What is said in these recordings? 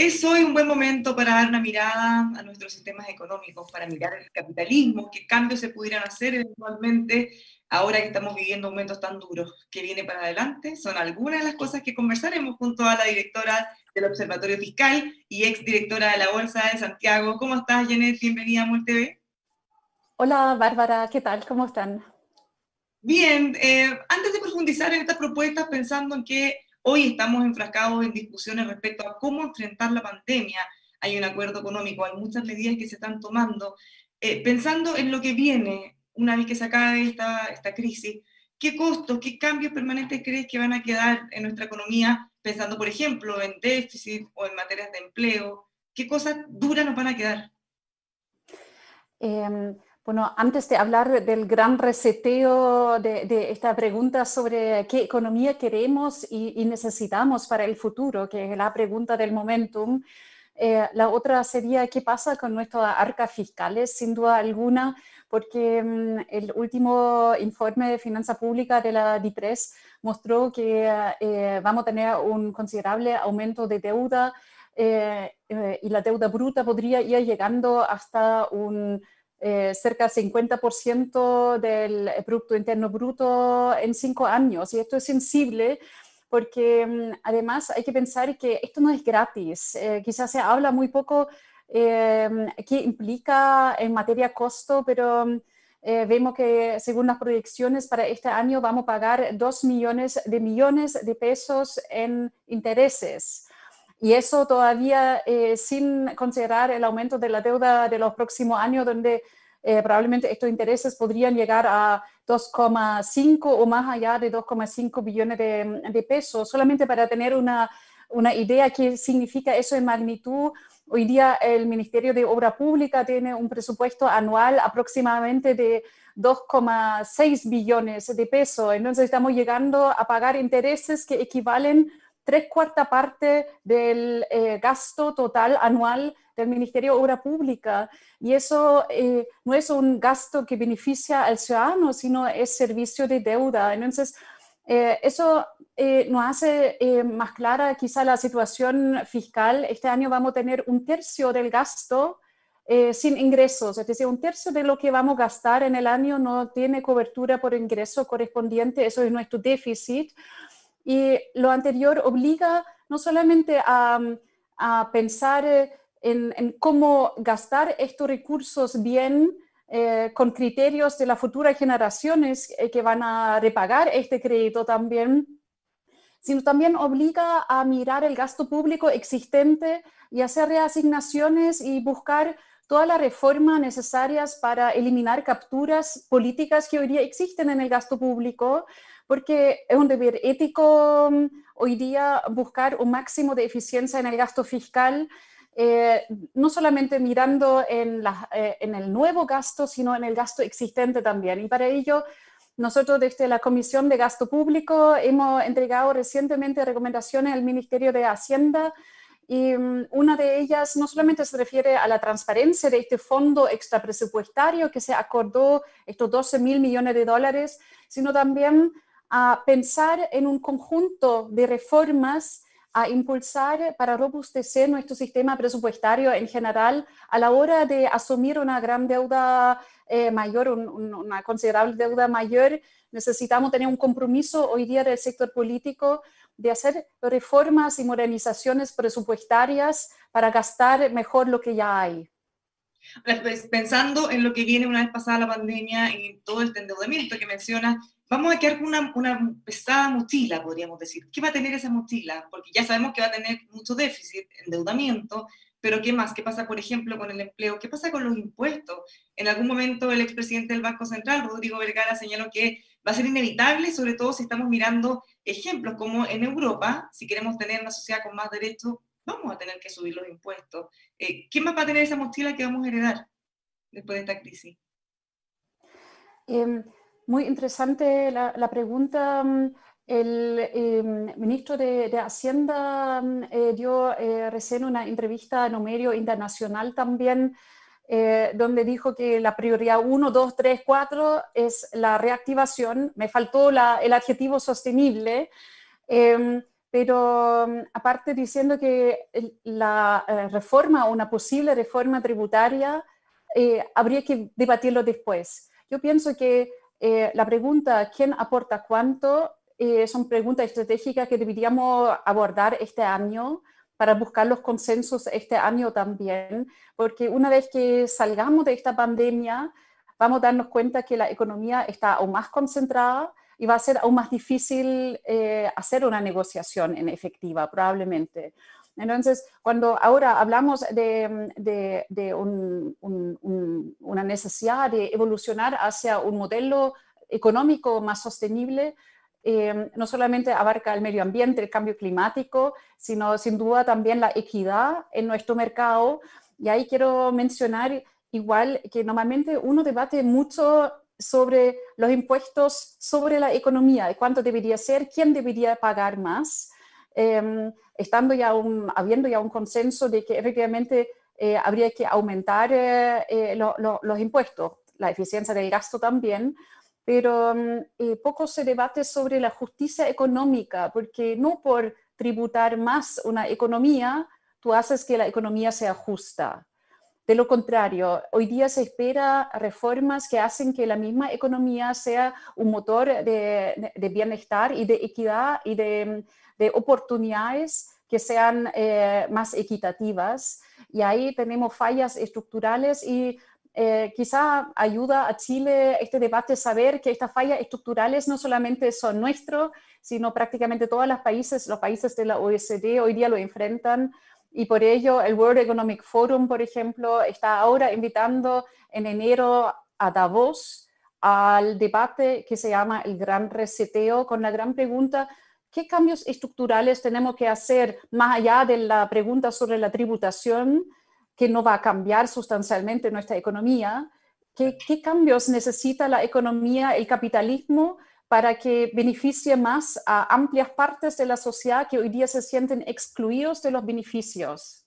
Es hoy un buen momento para dar una mirada a nuestros sistemas económicos, para mirar el capitalismo, qué cambios se pudieran hacer eventualmente ahora que estamos viviendo momentos tan duros. ¿Qué viene para adelante? Son algunas de las cosas que conversaremos junto a la directora del Observatorio Fiscal y exdirectora de la Bolsa de Santiago. ¿Cómo estás, Janet? Bienvenida a MulTV. Hola, Bárbara. ¿Qué tal? ¿Cómo están? Bien. Eh, antes de profundizar en estas propuestas, pensando en que Hoy estamos enfrascados en discusiones respecto a cómo enfrentar la pandemia. Hay un acuerdo económico, hay muchas medidas que se están tomando. Eh, pensando en lo que viene, una vez que se acabe esta, crisis, ¿qué costos, qué cambios permanentes crees que van a quedar en nuestra economía, pensando, por ejemplo, en déficit o en materias de empleo? ¿Qué cosas duras nos van a quedar? Em, bueno, antes de hablar del gran reseteo de, esta pregunta sobre qué economía queremos y, necesitamos para el futuro, que es la pregunta del momentum, eh, la otra sería qué pasa con nuestras arcas fiscales, sin duda alguna, porque mm, el último informe de finanza pública de la DIPRES mostró que eh, vamos a tener un considerable aumento de deuda eh, y la deuda bruta podría ir llegando hasta un eh, cerca del 50% del eh, Producto Interno Bruto en cinco años. Y esto es sensible porque mm, además hay que pensar que esto no es gratis. Eh, quizás se habla muy poco qué implica en materia costo, pero mm, vemos que según las proyecciones para este año vamos a pagar dos millones de millones de pesos en intereses. Y eso todavía eh, sin considerar el aumento de la deuda de los próximos años, donde eh, probablemente estos intereses podrían llegar a 2,5 o más allá de 2,5 billones de, pesos. Solamente para tener una, una idea qué significa eso en magnitud, hoy día el Ministerio de Obra Pública tiene un presupuesto anual aproximadamente de 2,6 billones de pesos. Entonces estamos llegando a pagar intereses que equivalen tres cuarta parte del eh, gasto total anual del Ministerio de Obra Pública. Y eso eh, no es un gasto que beneficia al ciudadano, sino es servicio de deuda. Entonces, eh, eso nos hace más clara quizá la situación fiscal. Este año vamos a tener un tercio del gasto sin ingresos, es decir, un tercio de lo que vamos a gastar en el año no tiene cobertura por ingreso correspondiente, eso es nuestro déficit. Y lo anterior obliga no solamente a, mm, pensar eh, en, cómo gastar estos recursos bien, eh, con criterios de las futuras generaciones eh, que van a repagar este crédito también, sino también obliga a mirar el gasto público existente y hacer reasignaciones y buscar todas las reformas necesarias para eliminar capturas políticas que hoy día existen en el gasto público, porque es un deber ético mm, hoy día buscar un máximo de eficiencia en el gasto fiscal, eh, no solamente mirando en, eh, en el nuevo gasto, sino en el gasto existente también. Y para ello, nosotros desde la Comisión de Gasto Público hemos entregado recientemente recomendaciones al Ministerio de Hacienda y mm, una de ellas no solamente se refiere a la transparencia de este fondo extrapresupuestario que se acordó estos 12 mil millones de dólares, sino también a pensar en un conjunto de reformas a impulsar para robustecer nuestro sistema presupuestario en general a la hora de asumir una gran deuda eh, mayor, una considerable deuda mayor. Necesitamos tener un compromiso hoy día del sector político de hacer reformas y modernizaciones presupuestarias para gastar mejor lo que ya hay. Pues, pensando en lo que viene una vez pasada la pandemia, y todo el este endeudamiento que menciona vamos a quedar con una, pesada mochila, podríamos decir. ¿Qué va a tener esa mochila? Porque ya sabemos que va a tener mucho déficit, endeudamiento, pero ¿qué más? ¿Qué pasa, por ejemplo, con el empleo? ¿Qué pasa con los impuestos? En algún momento el expresidente del Banco Central, Rodrigo Vergara, señaló que va a ser inevitable, sobre todo si estamos mirando ejemplos como en Europa, si queremos tener una sociedad con más derechos, vamos a tener que subir los impuestos. Eh, más va a tener esa mochila que vamos a heredar después de esta crisis? Em, muy interesante la, pregunta. Mm, el em, ministro de, Hacienda mm, eh, dio eh, recién una entrevista en un internacional también, eh, donde dijo que la prioridad 1, 2, 3, 4 es la reactivación. Me faltó el adjetivo sostenible, em, pero mm, aparte diciendo que la reforma, una posible reforma tributaria, habría que debatirlo después. Yo pienso que eh, la pregunta ¿quién aporta cuánto? es eh, son preguntas estratégicas que deberíamos abordar este año para buscar los consensos este año también, porque una vez que salgamos de esta pandemia, vamos a darnos cuenta que la economía está aún más concentrada y va a ser aún más difícil eh, hacer una negociación en efectiva, probablemente. Entonces, cuando ahora hablamos de, una necesidad de evolucionar hacia un modelo económico más sostenible, eh, no solamente abarca el medio ambiente, el cambio climático, sino sin duda también la equidad en nuestro mercado. Y ahí quiero mencionar igual que normalmente uno debate mucho sobre los impuestos sobre la economía, cuánto debería ser, quién debería pagar más. Em, estando ya habiendo ya un consenso de que efectivamente eh, habría que aumentar eh, eh, los impuestos, la eficiencia del gasto también, pero em, poco se debate sobre la justicia económica, porque no por tributar más una economía, tú haces que la economía sea justa. De lo contrario, hoy día se espera reformas que hacen que la misma economía sea un motor de bienestar y de equidad y de, de oportunidades que sean eh, más equitativas. Y ahí tenemos fallas estructurales y eh, quizá ayuda a Chile este debate saber que estas fallas estructurales no solamente son nuestros, sino prácticamente todos los países, los países de la OECD hoy día lo enfrentan. Y por ello el World Economic Forum, por ejemplo, está ahora invitando en enero a Davos al debate que se llama el gran reseteo con la gran pregunta ¿Qué cambios estructurales tenemos que hacer más allá de la pregunta sobre la tributación que no va a cambiar sustancialmente nuestra economía? ¿Qué, cambios necesita la economía, el capitalismo para que beneficie más a amplias partes de la sociedad que hoy día se sienten excluidos de los beneficios.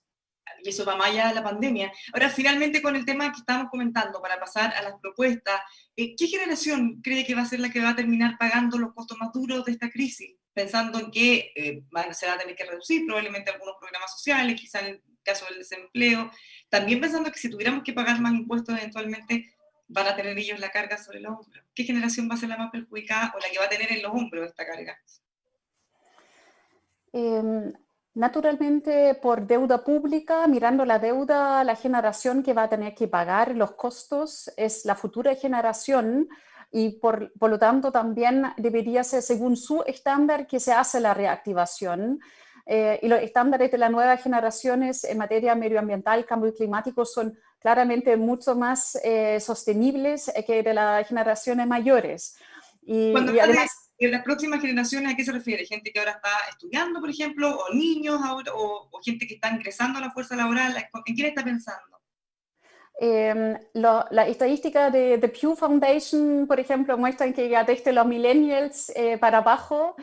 Y eso va más allá de la pandemia. Ahora, finalmente, con el tema que estamos comentando, para pasar a las propuestas, eh, ¿qué generación cree que va a ser la que va a terminar pagando los costos más duros de esta crisis? pensando en que eh, van, se va a tener que reducir probablemente algunos programas sociales, quizá en el caso del desempleo, también pensando que si tuviéramos que pagar más impuestos eventualmente van a tener ellos la carga sobre los hombros. ¿Qué generación va a ser la más perjudicada o la que va a tener en los hombros esta carga? Em, naturalmente, por deuda pública, mirando la deuda, la generación que va a tener que pagar los costos es la futura generación y por, por lo tanto también debería ser según su estándar que se hace la reactivación. Eh, y los estándares de las nuevas generaciones en materia medioambiental, cambio climático, son claramente mucho más eh, sostenibles eh, que de las generaciones mayores. Y, Cuando además, las próximas generaciones, ¿a qué se refiere? ¿Gente que ahora está estudiando, por ejemplo, o niños, ahora, o, o gente que está ingresando a la fuerza laboral? ¿En quién está pensando? Em, la estadística de, The Pew Foundation, por ejemplo, muestran que ya desde los millennials eh, para abajo,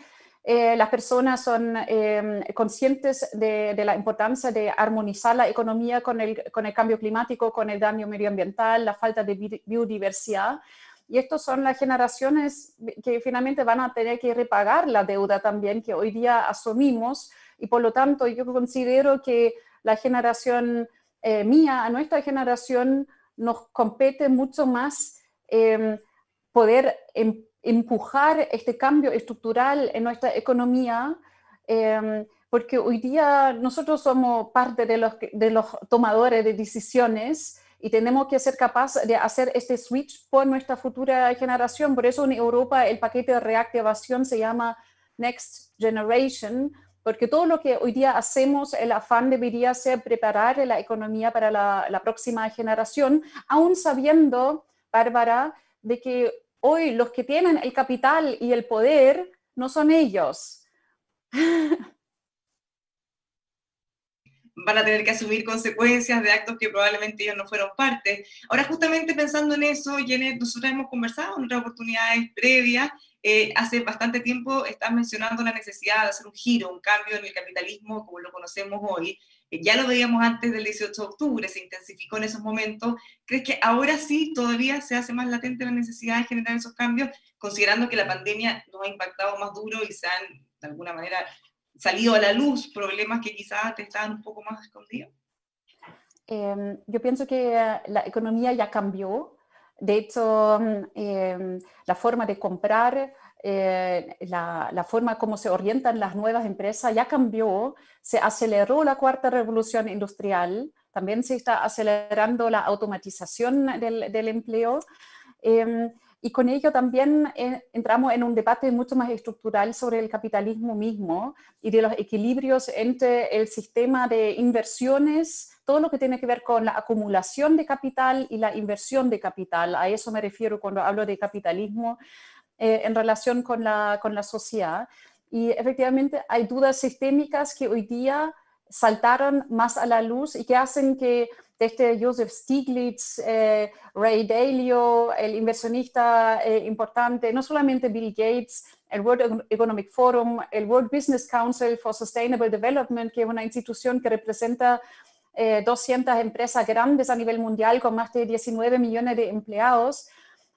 eh, las personas son em, conscientes de, la importancia de armonizar la economía con el, con el cambio climático, con el daño medioambiental, la falta de biodiversidad. Y estas son las generaciones que finalmente van a tener que repagar la deuda también que hoy día asumimos. Y por lo tanto, yo considero que la generación eh, mía, a nuestra generación, nos compete mucho más em, poder em, empujar este cambio estructural en nuestra economía, em, porque hoy día nosotros somos parte de los tomadores de decisiones y tenemos que ser capaces de hacer este switch por nuestra futura generación. Por eso en Europa el paquete de reactivación se llama Next Generation, porque todo lo que hoy día hacemos, el afán debería ser preparar la economía para la, próxima generación, aún sabiendo, Bárbara, de que hoy los que tienen el capital y el poder no son ellos. van a tener que asumir consecuencias de actos que probablemente ellos no fueron parte. Ahora, justamente pensando en eso, Janet, nosotros hemos conversado en otras oportunidades previas, eh, hace bastante tiempo estás mencionando la necesidad de hacer un giro, un cambio en el capitalismo como lo conocemos hoy. Eh, ya lo veíamos antes del 18 de octubre, se intensificó en esos momentos. ¿Crees que ahora sí todavía se hace más latente la necesidad de generar esos cambios, considerando que la pandemia nos ha impactado más duro y se han, de alguna manera, salido a la luz problemas que quizás te estaban un poco más escondidos? Em, yo pienso que eh, la economía ya cambió. De hecho, mm, em, la forma de comprar, eh, la, forma como se orientan las nuevas empresas ya cambió. Se aceleró la cuarta revolución industrial. También se está acelerando la automatización del, del empleo. Em, y con ello también eh, entramos en un debate mucho más estructural sobre el capitalismo mismo y de los equilibrios entre el sistema de inversiones, todo lo que tiene que ver con la acumulación de capital y la inversión de capital. A eso me refiero cuando hablo de capitalismo eh, en relación con la, con la sociedad. Y efectivamente hay dudas sistémicas que hoy día saltaron más a la luz y que hacen que desde este Joseph Stiglitz, eh, Ray Dalio, el inversionista eh, importante, no solamente Bill Gates, el World Economic Forum, el World Business Council for Sustainable Development, que es una institución que representa 200 eh, empresas grandes a nivel mundial con más de 19 millones de empleados,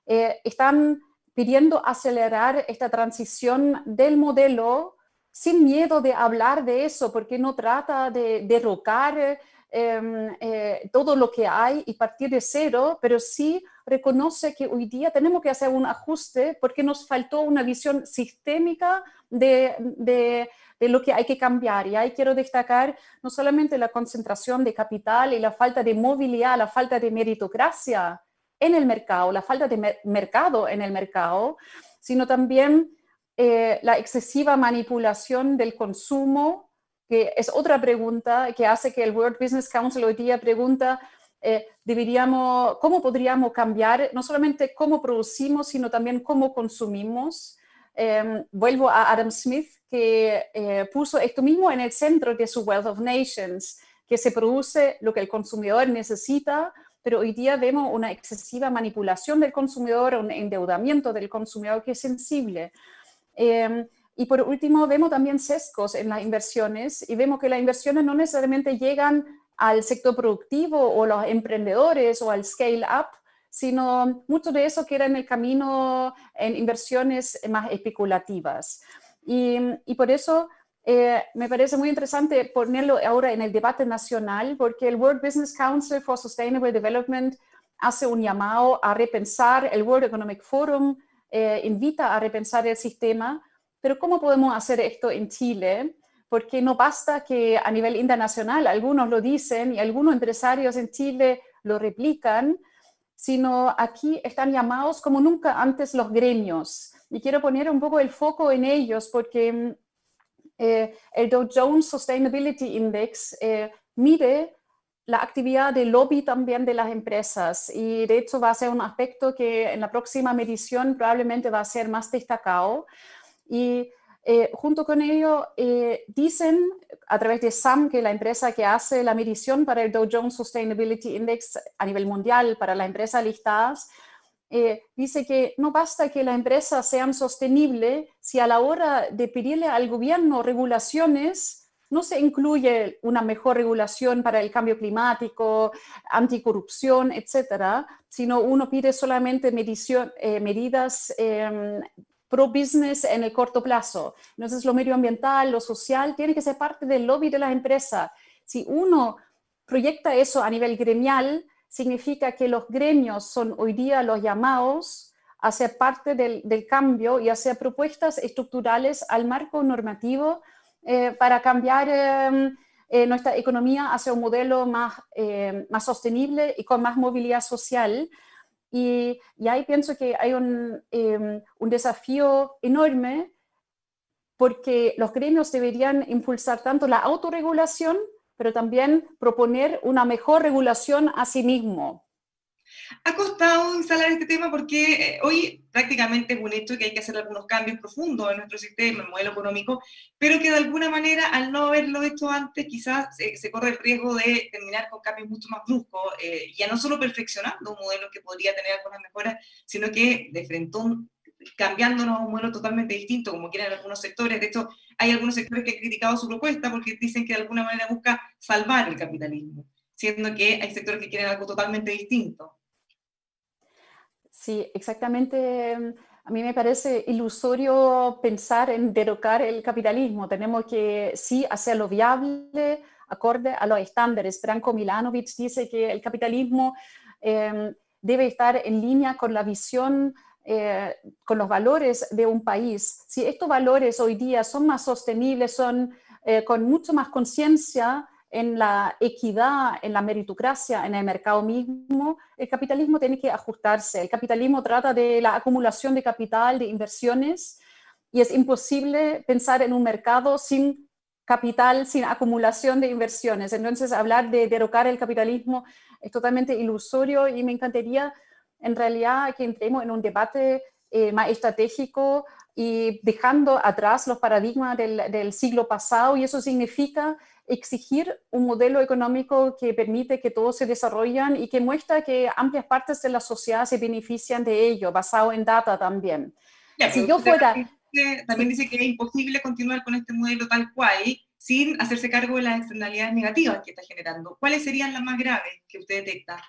están pidiendo acelerar esta transición del modelo sin miedo de hablar de eso, porque no trata de derrocar em, eh, todo lo que hay y partir de cero, pero sí reconoce que hoy día tenemos que hacer un ajuste porque nos faltó una visión sistémica de, de, lo que hay que cambiar. Y ahí quiero destacar no solamente la concentración de capital y la falta de movilidad, la falta de meritocracia en el mercado, la falta de mercado en el mercado, sino también eh, la excesiva manipulación del consumo, que es otra pregunta que hace que el World Business Council hoy día pregunta, eh, ¿cómo podríamos cambiar no solamente cómo producimos, sino también cómo consumimos? Em, vuelvo a Adam Smith, que eh, puso esto mismo en el centro de su Wealth of Nations, que se produce lo que el consumidor necesita, pero hoy día vemos una excesiva manipulación del consumidor, un endeudamiento del consumidor que es sensible. Em, y por último, vemos también sesgos en las inversiones y vemos que las inversiones no necesariamente llegan al sector productivo o los emprendedores o al scale up, sino mucho de eso queda en el camino en inversiones más especulativas. Y, por eso eh, me parece muy interesante ponerlo ahora en el debate nacional, porque el World Business Council for Sustainable Development hace un llamado a repensar el World Economic Forum, eh, invita a repensar el sistema, pero ¿cómo podemos hacer esto en Chile? Porque no basta que a nivel internacional algunos lo dicen y algunos empresarios en Chile lo replican, sino aquí están llamados como nunca antes los gremios. Y quiero poner un poco el foco en ellos porque mm, eh, el Dow Jones Sustainability Index eh, mide la actividad de lobby también de las empresas y de hecho va a ser un aspecto que en la próxima medición probablemente va a ser más destacado y eh, junto con ello eh, dicen a través de SAM, que la empresa que hace la medición para el Dow Jones Sustainability Index a nivel mundial para las empresas listadas, eh, dice que no basta que las empresas sean sostenibles si a la hora de pedirle al gobierno regulaciones no se incluye una mejor regulación para el cambio climático, anticorrupción, etcétera, sino uno pide solamente eh, medidas em, pro business en el corto plazo. Entonces, lo medioambiental, lo social, tiene que ser parte del lobby de las empresas. Si uno proyecta eso a nivel gremial, significa que los gremios son hoy día los llamados a ser parte del, del cambio y hacer propuestas estructurales al marco normativo eh, para cambiar em, eh, nuestra economía hacia un modelo em, más, sostenible y con más movilidad social. Y, ahí pienso que hay un, em, un desafío enorme porque los gremios deberían impulsar tanto la autorregulación, pero también proponer una mejor regulación a sí mismo. Ha costado instalar este tema porque eh, hoy prácticamente es un hecho que hay que hacer algunos cambios profundos en nuestro sistema, en el modelo económico, pero que de alguna manera, al no haberlo hecho antes, quizás eh, se, corre el riesgo de terminar con cambios mucho más bruscos, eh, ya no solo perfeccionando un modelo que podría tener algunas mejoras, sino que de frente cambiándonos a un modelo totalmente distinto, como quieren algunos sectores. De hecho, hay algunos sectores que han criticado su propuesta porque dicen que de alguna manera busca salvar el capitalismo, siendo que hay sectores que quieren algo totalmente distinto. Sí, exactamente. Em, a mí me parece ilusorio pensar en derrocar el capitalismo. Tenemos que sí hacerlo viable, acorde a los estándares. Franco Milanovic dice que el capitalismo em, debe estar en línea con la visión, eh, con los valores de un país. Si estos valores hoy día son más sostenibles, son eh, con mucho más conciencia, en la equidad, en la meritocracia, en el mercado mismo, el capitalismo tiene que ajustarse. El capitalismo trata de la acumulación de capital, de inversiones, y es imposible pensar en un mercado sin capital, sin acumulación de inversiones. Entonces, hablar de derrocar el capitalismo es totalmente ilusorio y me encantaría, en realidad, que entremos en un debate eh, más estratégico y dejando atrás los paradigmas del, del siglo pasado, y eso significa exigir un modelo económico que permite que todos se desarrollen y que muestra que amplias partes de la sociedad se benefician de ello, basado en data también. si yo también dice que es imposible continuar con este modelo tal cual sin hacerse cargo de las externalidades negativas que está generando. ¿Cuáles serían las más graves que usted detecta?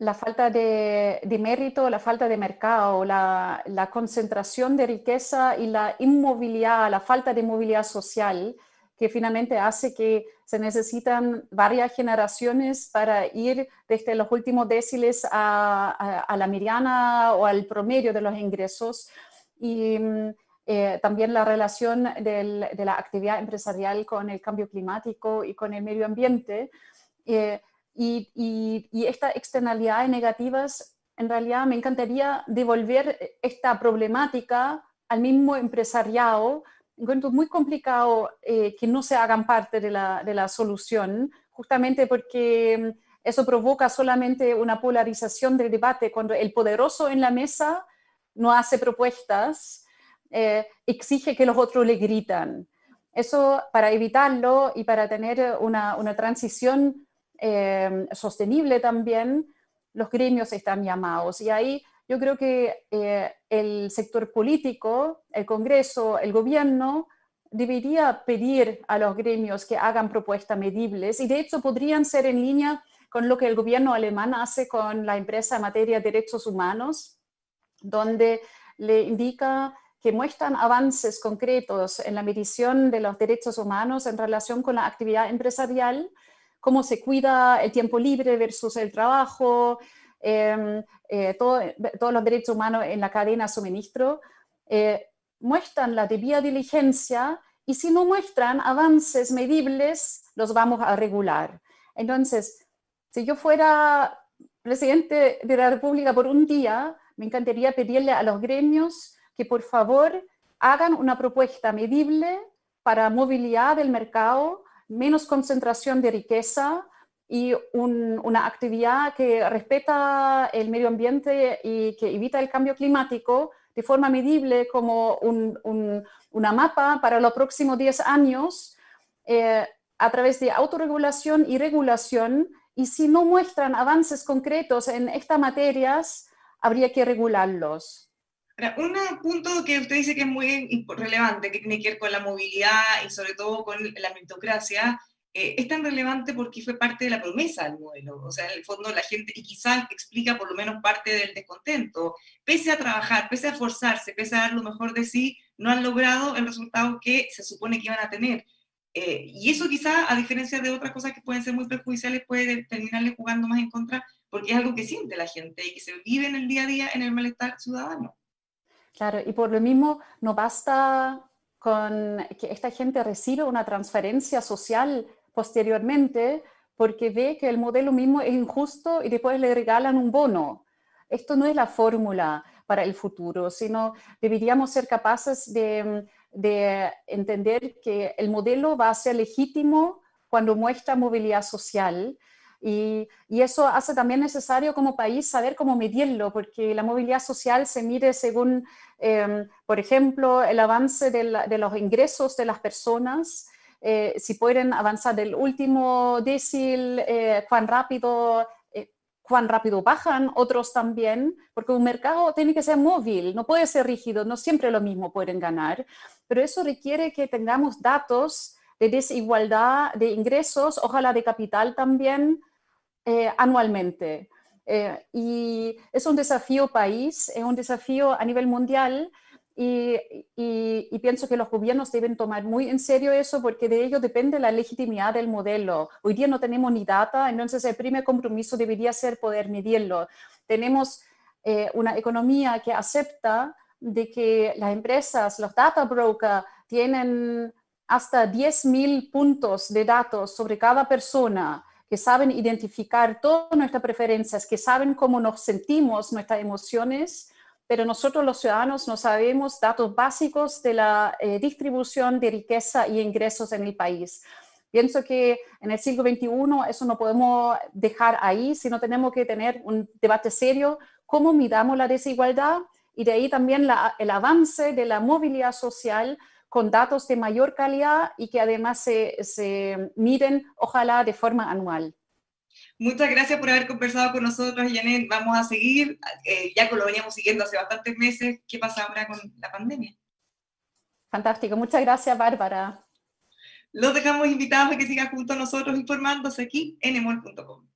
la falta de, mérito, la falta de mercado, la, la, concentración de riqueza y la inmovilidad, la falta de movilidad social, que finalmente hace que se necesitan varias generaciones para ir desde los últimos déciles a, la mediana o al promedio de los ingresos. Y mm, eh, también la relación de la actividad empresarial con el cambio climático y con el medio ambiente. Eh, y, y, y estas externalidades negativas, en realidad me encantaría devolver esta problemática al mismo empresariado encuentro muy complicado eh, que no se hagan parte de la, de la, solución, justamente porque mm, eso provoca solamente una polarización del debate, cuando el poderoso en la mesa no hace propuestas, eh, exige que los otros le gritan. Eso para evitarlo y para tener una, una transición eh, sostenible también, los gremios están llamados. Y ahí yo creo que eh, el sector político, el Congreso, el gobierno, debería pedir a los gremios que hagan propuestas medibles y de hecho podrían ser en línea con lo que el gobierno alemán hace con la empresa en materia de derechos humanos, donde le indica que muestran avances concretos en la medición de los derechos humanos en relación con la actividad empresarial, cómo se cuida el tiempo libre versus el trabajo, Em, eh, todos los derechos humanos en la cadena de suministro, eh, muestran la debida diligencia y si no muestran avances medibles, los vamos a regular. Entonces, si yo fuera presidente de la República por un día, me encantaría pedirle a los gremios que por favor hagan una propuesta medible para movilidad del mercado, menos concentración de riqueza, y una actividad que respeta el medio ambiente y que evita el cambio climático de forma medible como un, un, una mapa para los próximos 10 años eh, a través de autorregulación y regulación y si no muestran avances concretos en estas materias, habría que regularlos. Un punto que usted dice que es muy relevante, que tiene que ver con la movilidad y sobre todo con la mitocracia, eh, es tan relevante porque fue parte de la promesa del modelo. O sea, en el fondo la gente, y quizás explica por lo menos parte del descontento, pese a trabajar, pese a esforzarse, pese a dar lo mejor de sí, no han logrado el resultado que se supone que iban a tener. Eh, y eso quizá, a diferencia de otras cosas que pueden ser muy perjudiciales, puede terminarle jugando más en contra, porque es algo que siente la gente y que se vive en el día a día en el malestar ciudadano. Claro, y por lo mismo no basta con que esta gente reciba una transferencia social posteriormente porque ve que el modelo mismo es injusto y después le regalan un bono. Esto no es la fórmula para el futuro, sino deberíamos ser capaces de, entender que el modelo va a ser legítimo cuando muestra movilidad social, y, eso hace también necesario como país saber cómo medirlo, porque la movilidad social se mide según, em, por ejemplo, el avance de, los ingresos de las personas, eh, si pueden avanzar del último décil, eh, cuán rápido eh, cuán rápido bajan, otros también, porque un mercado tiene que ser móvil, no puede ser rígido, no siempre lo mismo pueden ganar, pero eso requiere que tengamos datos de desigualdad de ingresos, ojalá de capital también, anualmente. y es un desafío país, es un desafío a nivel mundial, y, pienso que los gobiernos deben tomar muy en serio eso porque de ello depende la legitimidad del modelo. Hoy día no tenemos ni data, entonces el primer compromiso debería ser poder medirlo. Tenemos eh, una economía que acepta de que las empresas, los data brokers, tienen hasta 10.000 puntos de datos sobre cada persona que saben identificar todas nuestras preferencias, que saben cómo nos sentimos, nuestras emociones, pero nosotros los ciudadanos no sabemos datos básicos de la eh, distribución de riqueza y ingresos en el país. Pienso que en el siglo XXI eso no podemos dejar ahí, sino tenemos que tener un debate serio, cómo midamos la desigualdad y de ahí también el avance de la movilidad social con datos de mayor calidad y que además se miden, ojalá, de forma anual. Muchas gracias por haber conversado con nosotros, Janet. Vamos a seguir, eh, ya lo veníamos siguiendo hace bastantes meses, qué pasa ahora con la pandemia. Fantástico, muchas gracias, Bárbara. Los dejamos invitados a que sigan junto a nosotros informándose aquí en emol.com.